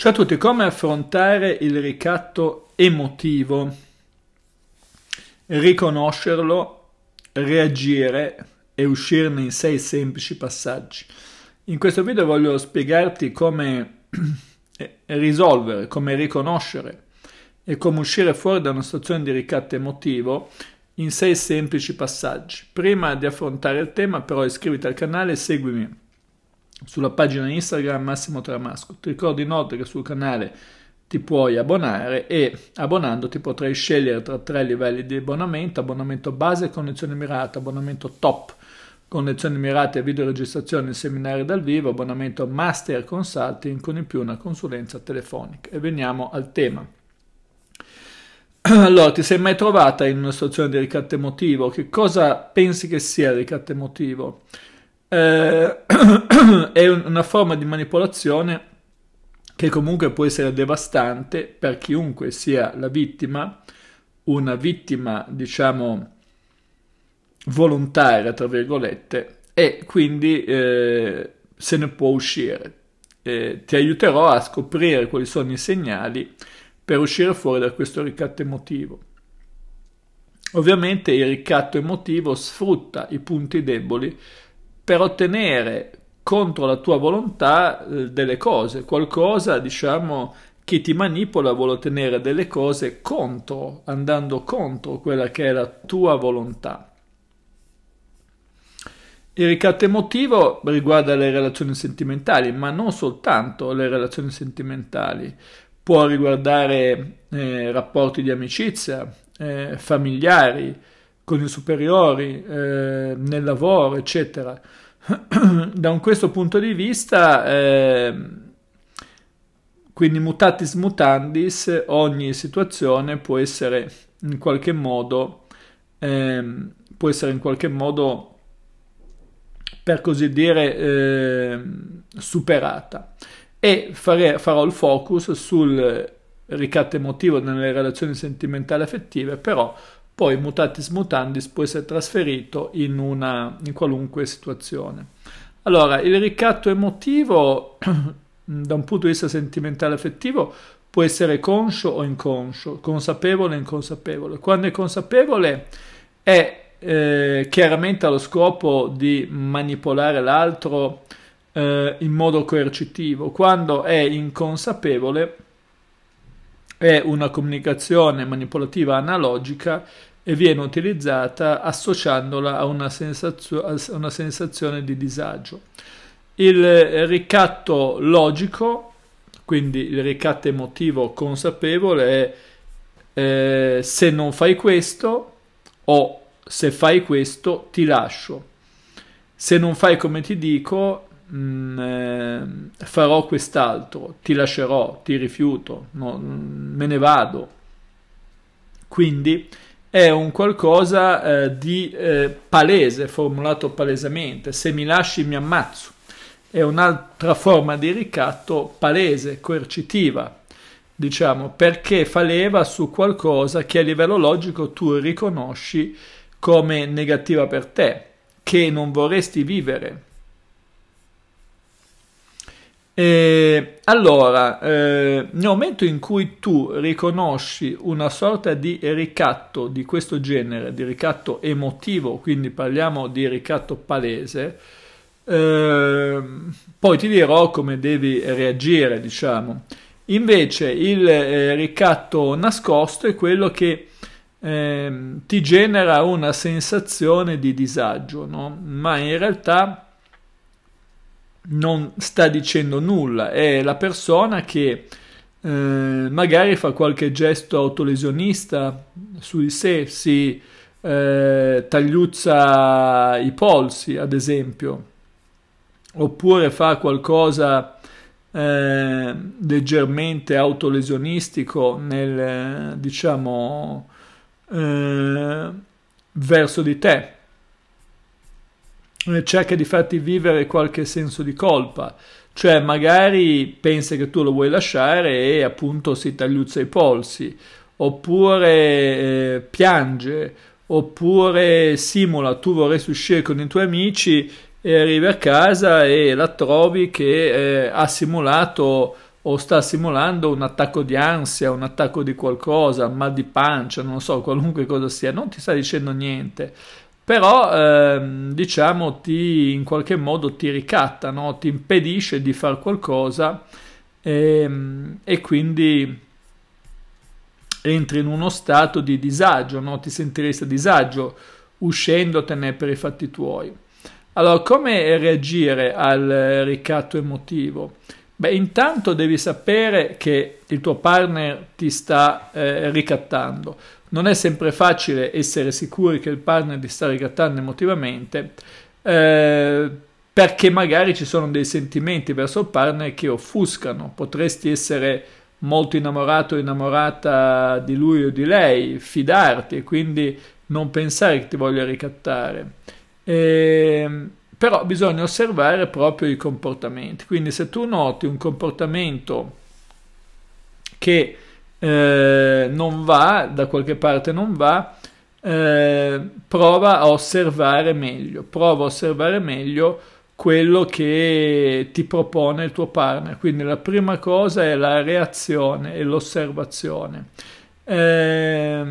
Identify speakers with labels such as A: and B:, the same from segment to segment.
A: Ciao a tutti, come affrontare il ricatto emotivo? Riconoscerlo, reagire e uscirne in sei semplici passaggi. In questo video voglio spiegarti come eh, risolvere, come riconoscere e come uscire fuori da una situazione di ricatto emotivo in sei semplici passaggi. Prima di affrontare il tema però iscriviti al canale e seguimi sulla pagina Instagram Massimo Tramasco. Ti ricordo inoltre che sul canale ti puoi abbonare e abbonandoti potrai scegliere tra tre livelli di abbonamento, abbonamento base, e connessione mirata, abbonamento top, connessione connessioni mirate, videoregistrazione, seminari dal vivo, abbonamento master consulting con in più una consulenza telefonica. E veniamo al tema. Allora, ti sei mai trovata in una situazione di ricatto emotivo? Che cosa pensi che sia il ricatto emotivo? eh, è una forma di manipolazione che comunque può essere devastante per chiunque sia la vittima, una vittima diciamo volontaria tra virgolette e quindi eh, se ne può uscire. Eh, ti aiuterò a scoprire quali sono i segnali per uscire fuori da questo ricatto emotivo. Ovviamente il ricatto emotivo sfrutta i punti deboli per ottenere contro la tua volontà eh, delle cose, qualcosa diciamo che ti manipola vuole ottenere delle cose contro, andando contro quella che è la tua volontà. Il ricatto emotivo riguarda le relazioni sentimentali, ma non soltanto le relazioni sentimentali, può riguardare eh, rapporti di amicizia, eh, familiari, con i superiori, eh, nel lavoro, eccetera. da un questo punto di vista, eh, quindi mutatis mutandis, ogni situazione può essere in qualche modo, eh, può essere in qualche modo, per così dire, ehm, superata. E fare, farò il focus sul ricatto emotivo nelle relazioni sentimentali affettive, però poi mutatis mutandis può essere trasferito in, una, in qualunque situazione. Allora, il ricatto emotivo da un punto di vista sentimentale affettivo può essere conscio o inconscio, consapevole o inconsapevole. Quando è consapevole è eh, chiaramente allo scopo di manipolare l'altro eh, in modo coercitivo, quando è inconsapevole è una comunicazione manipolativa analogica e viene utilizzata associandola a una, sensazio- a una sensazione di disagio. Il ricatto logico, quindi il ricatto emotivo consapevole, è eh, se non fai questo o se fai questo ti lascio. Se non fai come ti dico, mh, mm, eh, farò quest'altro, ti lascerò, ti rifiuto, no, me ne vado. Quindi è un qualcosa eh, di eh, palese, formulato palesemente, se mi lasci mi ammazzo. È un'altra forma di ricatto palese, coercitiva, diciamo, perché fa leva su qualcosa che a livello logico tu riconosci come negativa per te, che non vorresti vivere, eh, allora, eh, nel momento in cui tu riconosci una sorta di ricatto di questo genere, di ricatto emotivo, quindi parliamo di ricatto palese, eh, poi ti dirò come devi reagire, diciamo. Invece il eh, ricatto nascosto è quello che ehm, ti genera una sensazione di disagio, no? ma in realtà non sta dicendo nulla, è la persona che eh, magari fa qualche gesto autolesionista su di sé, si eh, tagliuzza i polsi, ad esempio, oppure fa qualcosa eh, leggermente autolesionistico nel, diciamo, eh, verso di te cerca di farti vivere qualche senso di colpa, cioè magari pensa che tu lo vuoi lasciare e appunto si tagliuzza i polsi, oppure eh, piange, oppure simula tu vorresti uscire con i tuoi amici e arrivi a casa e la trovi che eh, ha simulato o sta simulando un attacco di ansia, un attacco di qualcosa, mal di pancia, non so, qualunque cosa sia, non ti sta dicendo niente, però ehm, diciamo ti, in qualche modo ti ricatta, no? ti impedisce di fare qualcosa e, ehm, e, quindi entri in uno stato di disagio, no? ti sentiresti a disagio uscendotene per i fatti tuoi. Allora, come reagire al ricatto emotivo? Beh, intanto devi sapere che il tuo partner ti sta eh, ricattando. Non è sempre facile essere sicuri che il partner ti sta ricattando emotivamente, eh, perché magari ci sono dei sentimenti verso il partner che offuscano. Potresti essere molto innamorato o innamorata di lui o di lei, fidarti e quindi non pensare che ti voglia ricattare. Eh, però bisogna osservare proprio i comportamenti. Quindi se tu noti un comportamento che eh, non va, da qualche parte non va, eh, prova a osservare meglio, prova a osservare meglio quello che ti propone il tuo partner. Quindi la prima cosa è la reazione e l'osservazione. Eh,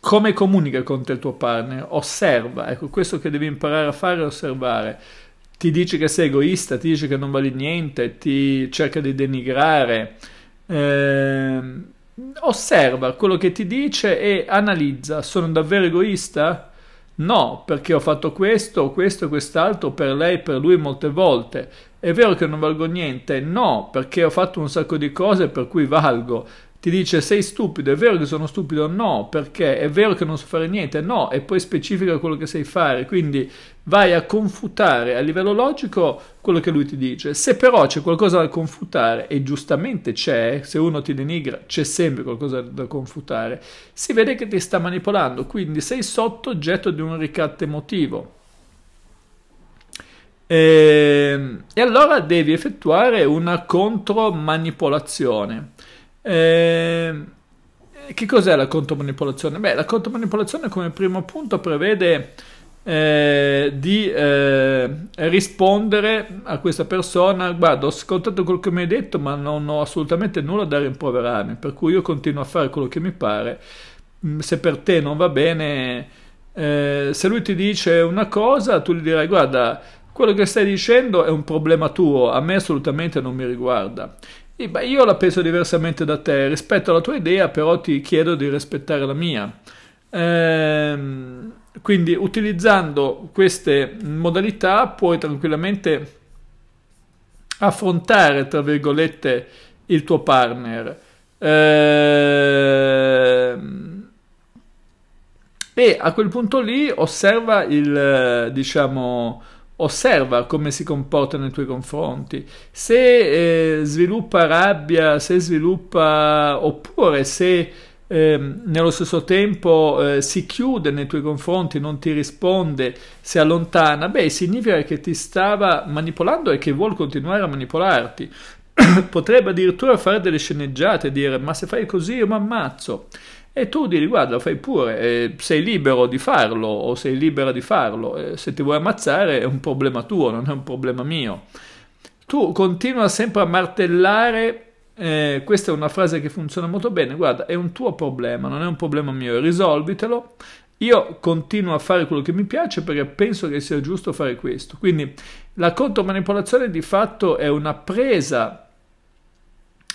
A: come comunica con te il tuo partner? Osserva, ecco questo che devi imparare a fare è osservare. Ti dice che sei egoista, ti dice che non vali niente, ti cerca di denigrare. Eh, osserva quello che ti dice e analizza. Sono davvero egoista? No, perché ho fatto questo, questo e quest'altro per lei, per lui molte volte. È vero che non valgo niente? No, perché ho fatto un sacco di cose per cui valgo ti dice sei stupido, è vero che sono stupido? No, perché è vero che non so fare niente? No, e poi specifica quello che sai fare, quindi vai a confutare a livello logico quello che lui ti dice. Se però c'è qualcosa da confutare, e giustamente c'è, se uno ti denigra c'è sempre qualcosa da confutare, si vede che ti sta manipolando, quindi sei sotto oggetto di un ricatto emotivo. E, ehm, e allora devi effettuare una contromanipolazione. Ehm, che cos'è la contromanipolazione? Beh, la contromanipolazione come primo punto prevede eh, di eh, rispondere a questa persona, guarda, ho ascoltato quello che mi hai detto, ma non ho assolutamente nulla da rimproverarmi, per cui io continuo a fare quello che mi pare. Mm, se per te non va bene, eh, se lui ti dice una cosa, tu gli dirai, guarda, quello che stai dicendo è un problema tuo, a me assolutamente non mi riguarda. E beh, io la penso diversamente da te, rispetto alla tua idea però ti chiedo di rispettare la mia. Ehm, quindi utilizzando queste modalità puoi tranquillamente affrontare, tra virgolette, il tuo partner. Ehm, e a quel punto lì osserva il, diciamo, osserva come si comporta nei tuoi confronti, se eh, sviluppa rabbia, se sviluppa oppure se eh, nello stesso tempo eh, si chiude nei tuoi confronti, non ti risponde, si allontana, beh, significa che ti stava manipolando e che vuol continuare a manipolarti. Potrebbe addirittura fare delle sceneggiate e dire ma se fai così io mi ammazzo e tu di guarda fai pure, eh, sei libero di farlo o sei libera di farlo, eh, se ti vuoi ammazzare è un problema tuo, non è un problema mio. Tu continua sempre a martellare, eh, questa è una frase che funziona molto bene, guarda è un tuo problema, non è un problema mio, risolvitelo. Io continuo a fare quello che mi piace perché penso che sia giusto fare questo. Quindi la contromanipolazione di fatto è una presa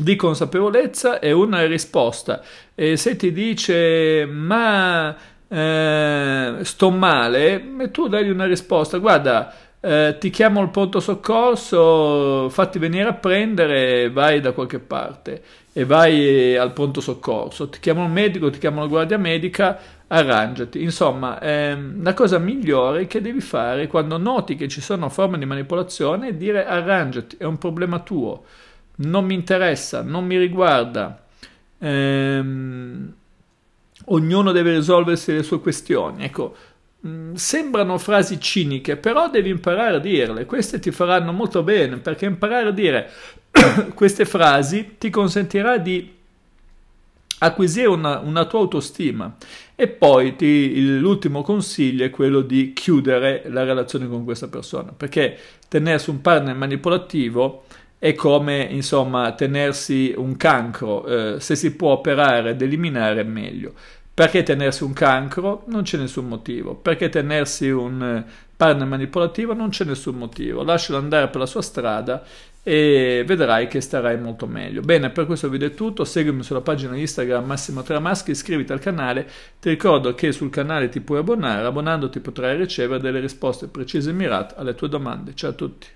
A: di consapevolezza e una risposta. E se ti dice ma eh, sto male, tu dai una risposta, guarda, eh, ti chiamo il pronto soccorso, fatti venire a prendere, vai da qualche parte e vai eh, al pronto soccorso, ti chiamo il medico, ti chiamo la guardia medica, arrangiati. Insomma, ehm, la cosa migliore che devi fare quando noti che ci sono forme di manipolazione è dire arrangiati, è un problema tuo non mi interessa, non mi riguarda. Ehm, ognuno deve risolversi le sue questioni. Ecco, mm, sembrano frasi ciniche, però devi imparare a dirle. Queste ti faranno molto bene perché imparare a dire queste frasi ti consentirà di acquisire una, una tua autostima. E poi l'ultimo consiglio è quello di chiudere la relazione con questa persona perché tenersi un partner manipolativo è come insomma tenersi un cancro, eh, se si può operare ed eliminare meglio. Perché tenersi un cancro? Non c'è nessun motivo. Perché tenersi un eh, partner manipolativo? Non c'è nessun motivo. Lascialo andare per la sua strada e vedrai che starai molto meglio. Bene, per questo video è tutto. Seguimi sulla pagina Instagram Massimo Tramaschi, iscriviti al canale. Ti ricordo che sul canale ti puoi abbonare. Abbonandoti potrai ricevere delle risposte precise e mirate alle tue domande. Ciao a tutti.